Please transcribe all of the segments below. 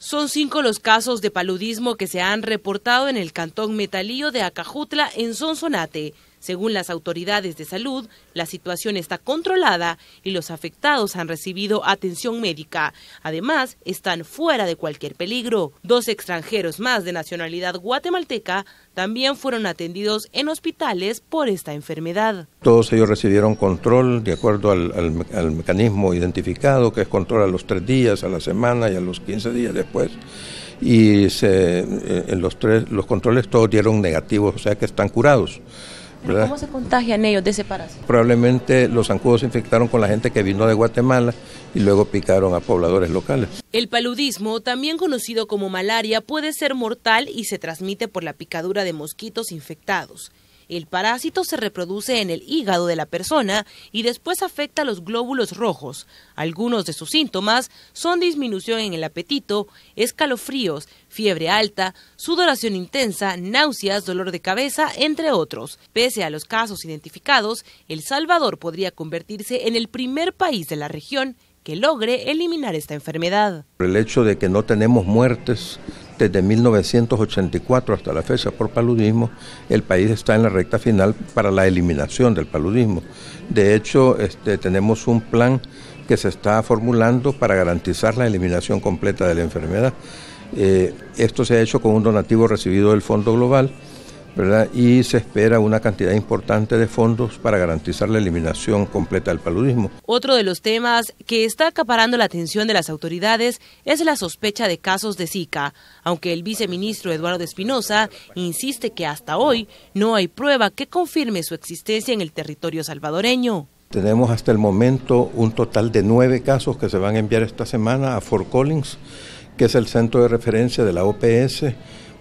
Son cinco los casos de paludismo que se han reportado en el cantón Metalío de Acajutla, en Sonsonate. Según las autoridades de salud, la situación está controlada y los afectados han recibido atención médica. Además, están fuera de cualquier peligro. Dos extranjeros más de nacionalidad guatemalteca también fueron atendidos en hospitales por esta enfermedad. Todos ellos recibieron control de acuerdo al, mecanismo identificado, que es control a los tres días, a la semana y a los 15 días después y eh, en los tres los controles todos dieron negativos, o sea que están curados. ¿Cómo se contagian ellos de ese parásito? Probablemente los zancudos se infectaron con la gente que vino de Guatemala y luego picaron a pobladores locales. El paludismo, también conocido como malaria, puede ser mortal y se transmite por la picadura de mosquitos infectados. El parásito se reproduce en el hígado de la persona y después afecta los glóbulos rojos. Algunos de sus síntomas son disminución en el apetito, escalofríos, fiebre alta, sudoración intensa, náuseas, dolor de cabeza, entre otros. Pese a los casos identificados, El Salvador podría convertirse en el primer país de la región que logre eliminar esta enfermedad. El hecho de que no tenemos muertes desde 1984 hasta la fecha por paludismo, el país está en la recta final para la eliminación del paludismo. De hecho, este, tenemos un plan que se está formulando para garantizar la eliminación completa de la enfermedad. Eh, esto se ha hecho con un donativo recibido del Fondo Global y se espera una cantidad importante de fondos para garantizar la eliminación completa del paludismo. Otro de los temas que está acaparando la atención de las autoridades es la sospecha de casos de Zika, aunque el viceministro Eduardo Espinosa insiste que hasta hoy no hay prueba que confirme su existencia en el territorio salvadoreño. Tenemos hasta el momento un total de nueve casos que se van a enviar esta semana a Fort Collins, que es el centro de referencia de la OPS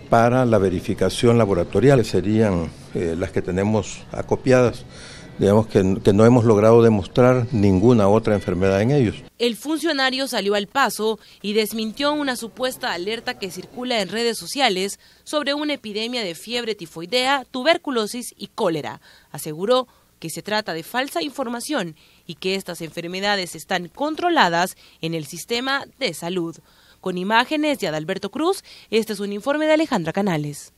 para la verificación laboratorial, serían eh, las que tenemos acopiadas digamos que, que, no hemos logrado demostrar ninguna otra enfermedad en ellos. El funcionario salió al paso y desmintió una supuesta alerta que circula en redes sociales sobre una epidemia de fiebre tifoidea, tuberculosis y cólera. Aseguró que se trata de falsa información y que estas enfermedades están controladas en el sistema de salud. Con imágenes de Adalberto Cruz, este es un informe de Alejandra Canales.